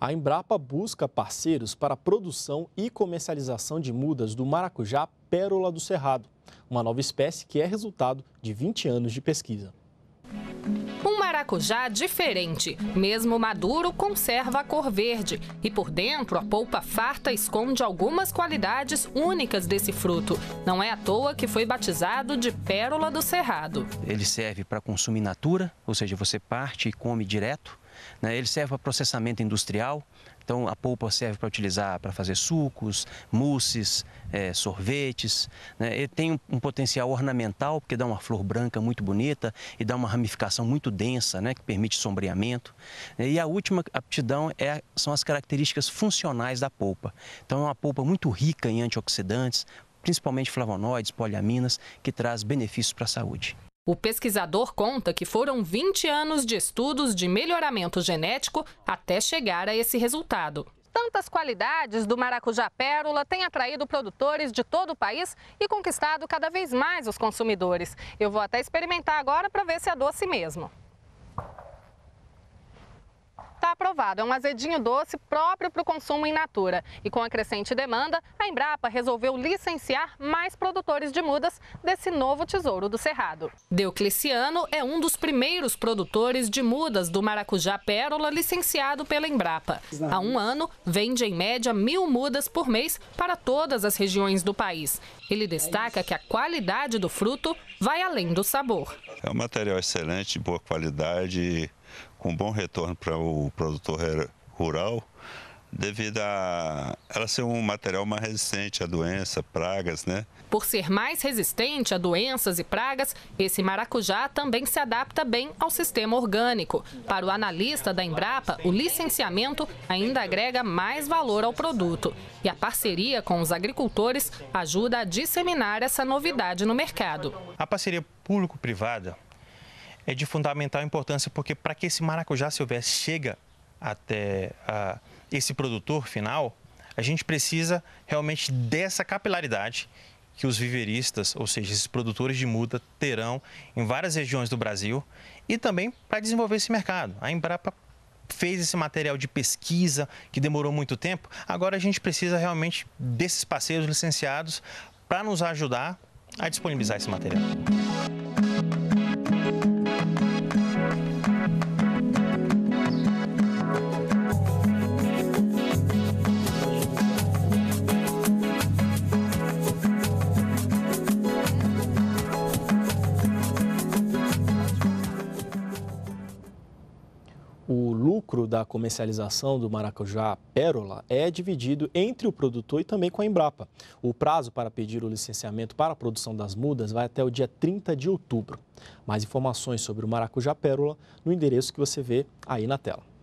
A Embrapa busca parceiros para a produção e comercialização de mudas do maracujá pérola do cerrado, uma nova espécie que é resultado de 20 anos de pesquisa. Um maracujá diferente, mesmo maduro, conserva a cor verde e por dentro a polpa farta esconde algumas qualidades únicas desse fruto. Não é à toa que foi batizado de pérola do cerrado. Ele serve para consumo in natura, ou seja, você parte e come direto né? Ele serve para processamento industrial, então a polpa serve para utilizar para fazer sucos, mousses, é, sorvetes. Né? Ele tem um, um, potencial ornamental porque dá uma flor branca muito bonita e dá uma ramificação muito densa, né? que permite sombreamento. E a última aptidão é, são as características funcionais da polpa. Então é uma polpa muito rica em antioxidantes, principalmente flavonoides, poliaminas, que traz benefícios para a saúde. O pesquisador conta que foram 20 anos de estudos de melhoramento genético até chegar a esse resultado. Tantas qualidades do maracujá pérola têm atraído produtores de todo o país e conquistado cada vez mais os consumidores. Eu vou até experimentar agora para ver se é doce mesmo. aprovado. É um azedinho doce próprio para o consumo in natura. E com a crescente demanda, a Embrapa resolveu licenciar mais produtores de mudas desse novo tesouro do Cerrado. Deocleciano é um dos primeiros produtores de mudas do maracujá pérola licenciado pela Embrapa. Há um ano, vende em média mil mudas por mês para todas as regiões do país. Ele destaca que a qualidade do fruto vai além do sabor. É um material excelente, de boa qualidade, com bom retorno para o produtor rural, devido a ela ser um material mais resistente à doença, pragas, né? Por ser mais resistente a doenças e pragas, esse maracujá também se adapta bem ao sistema orgânico. Para o analista da Embrapa, o licenciamento ainda agrega mais valor ao produto. E a parceria com os agricultores ajuda a disseminar essa novidade no mercado. A parceria público-privada é de fundamental importância, porque para que esse maracujá, Silvério, chega até uh, esse produtor final, a gente precisa realmente dessa capilaridade que os viveristas, ou seja, esses produtores de muda, terão em várias regiões do Brasil e também para desenvolver esse mercado. A Embrapa fez esse material de pesquisa que demorou muito tempo, agora a gente precisa realmente desses parceiros licenciados para nos ajudar a disponibilizar esse material. o lucro da comercialização do maracujá pérola é dividido entre o produtor e também com a Embrapa. O prazo para pedir o licenciamento para a produção das mudas vai até o dia 30 de outubro. Mais informações sobre o maracujá pérola no endereço que você vê aí na tela.